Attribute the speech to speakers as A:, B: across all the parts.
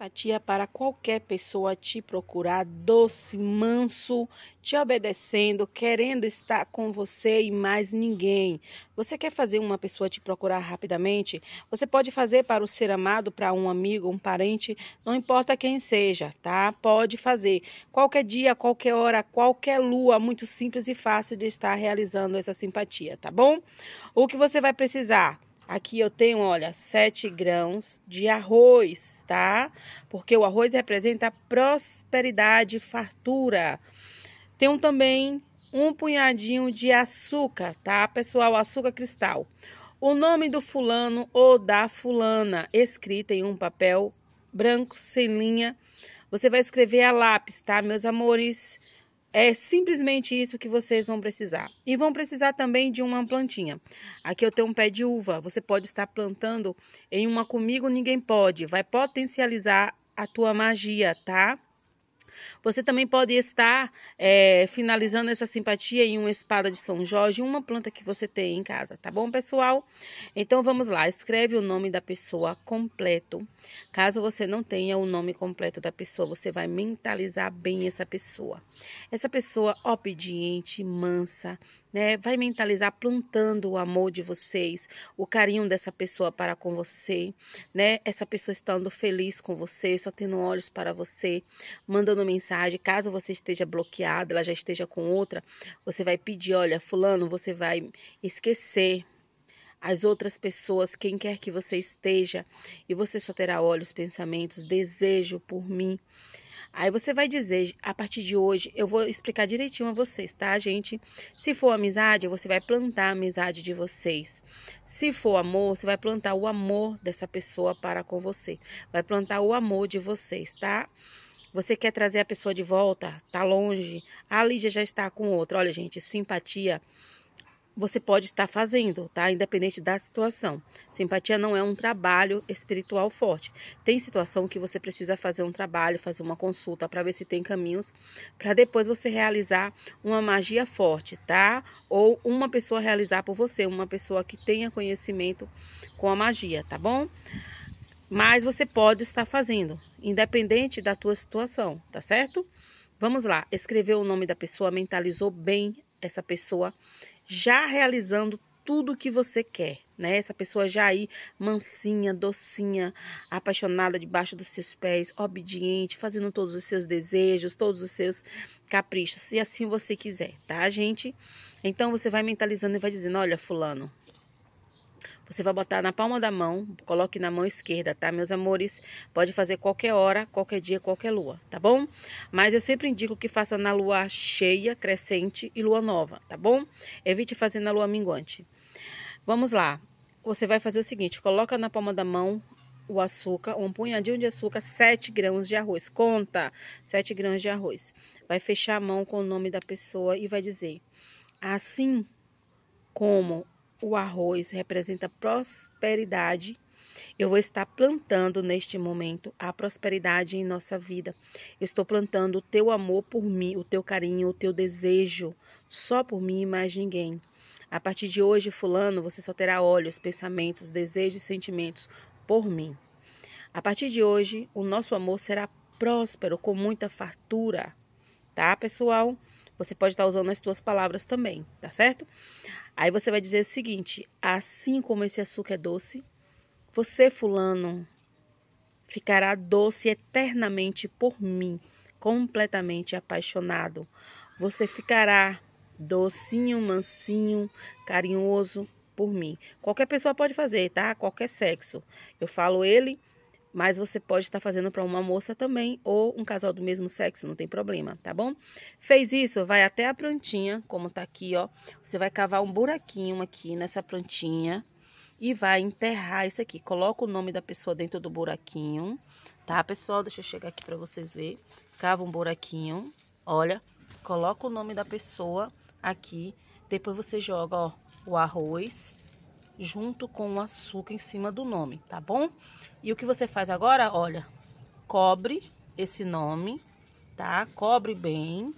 A: Empatia para qualquer pessoa te procurar, doce, manso, te obedecendo, querendo estar com você e mais ninguém. Você quer fazer uma pessoa te procurar rapidamente? Você pode fazer para o ser amado, para um amigo, um parente, não importa quem seja, tá? Pode fazer. Qualquer dia, qualquer hora, qualquer lua, muito simples e fácil de estar realizando essa simpatia, tá bom? O que você vai precisar? Aqui eu tenho, olha, 7 grãos de arroz, tá? Porque o arroz representa prosperidade e fartura. Tenho também um punhadinho de açúcar, tá, pessoal? Açúcar cristal. O nome do fulano ou da fulana, escrita em um papel branco, sem linha. Você vai escrever a lápis, tá, meus amores? É simplesmente isso que vocês vão precisar. E vão precisar também de uma plantinha. Aqui eu tenho um pé de uva. Você pode estar plantando em uma comigo, ninguém pode. Vai potencializar a tua magia, tá? Você também pode estar é, finalizando essa simpatia em uma espada de São Jorge, uma planta que você tem em casa, tá bom, pessoal? Então vamos lá, escreve o nome da pessoa completo. Caso você não tenha o nome completo da pessoa, você vai mentalizar bem essa pessoa. Essa pessoa obediente, mansa, né? Vai mentalizar plantando o amor de vocês, o carinho dessa pessoa para com você, né? Essa pessoa estando feliz com você, só tendo olhos para você, mandando mensagem, caso você esteja bloqueado ela já esteja com outra, você vai pedir, olha, fulano, você vai esquecer as outras pessoas, quem quer que você esteja, e você só terá olhos, pensamentos, desejo por mim. Aí você vai dizer, a partir de hoje, eu vou explicar direitinho a vocês, tá, gente? Se for amizade, você vai plantar a amizade de vocês. Se for amor, você vai plantar o amor dessa pessoa para com você. Vai plantar o amor de vocês, tá? Você quer trazer a pessoa de volta? Tá longe. A Lígia já está com outra. Olha, gente, simpatia você pode estar fazendo, tá? Independente da situação. Simpatia não é um trabalho espiritual forte. Tem situação que você precisa fazer um trabalho, fazer uma consulta para ver se tem caminhos para depois você realizar uma magia forte, tá? Ou uma pessoa realizar por você, uma pessoa que tenha conhecimento com a magia, tá bom? mas você pode estar fazendo, independente da tua situação, tá certo? Vamos lá, escreveu o nome da pessoa, mentalizou bem essa pessoa, já realizando tudo o que você quer, né? Essa pessoa já aí, mansinha, docinha, apaixonada debaixo dos seus pés, obediente, fazendo todos os seus desejos, todos os seus caprichos, se assim você quiser, tá, gente? Então você vai mentalizando e vai dizendo: olha, Fulano, você vai botar na palma da mão, coloque na mão esquerda, tá, meus amores? Pode fazer qualquer hora, qualquer dia, qualquer lua, tá bom? Mas eu sempre indico que faça na lua cheia, crescente e lua nova, tá bom? Evite fazer na lua minguante. Vamos lá. Você vai fazer o seguinte, coloca na palma da mão o açúcar, um punhadinho de açúcar, 7 grãos de arroz. Conta 7 grãos de arroz. Vai fechar a mão com o nome da pessoa e vai dizer: Assim como o arroz representa prosperidade. Eu vou estar plantando neste momento a prosperidade em nossa vida. Eu estou plantando o teu amor por mim, o teu carinho, o teu desejo, só por mim e mais ninguém. A partir de hoje, Fulano, você só terá olhos, pensamentos, desejos e sentimentos por mim. A partir de hoje, o nosso amor será próspero, com muita fartura. Tá, pessoal? Você pode estar usando as suas palavras também, tá certo? Aí você vai dizer o seguinte: assim como esse açúcar é doce, você, fulano, ficará doce eternamente por mim, completamente apaixonado. Você ficará docinho, mansinho, carinhoso por mim. Qualquer pessoa pode fazer, tá? Qualquer sexo. Eu falo ele mas você pode estar fazendo para uma moça também ou um casal do mesmo sexo, não tem problema, tá bom? Fez isso, vai até a plantinha, como tá aqui, ó. Você vai cavar um buraquinho aqui nessa plantinha e vai enterrar isso aqui. Coloca o nome da pessoa dentro do buraquinho, tá, pessoal? Deixa eu chegar aqui para vocês verem. Cava um buraquinho, olha, coloca o nome da pessoa aqui. Depois você joga, ó, o arroz junto com o açúcar em cima do nome, tá bom? E o que você faz agora, olha, cobre esse nome, tá? Cobre bem.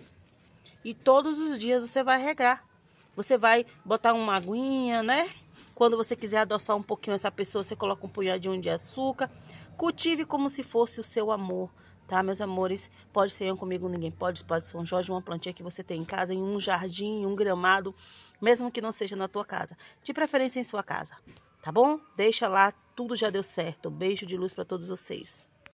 A: E todos os dias você vai regar. Você vai botar uma aguinha, né? Quando você quiser adoçar um pouquinho essa pessoa, você coloca um punhadinho de açúcar. Cultive como se fosse o seu amor, tá, meus amores? Pode ser um comigo, ninguém pode, pode ser um Jorge, uma plantinha que você tem em casa, em um jardim, em um gramado, mesmo que não seja na tua casa, de preferência em sua casa, tá bom? Deixa lá, tudo já deu certo. Beijo de luz para todos vocês.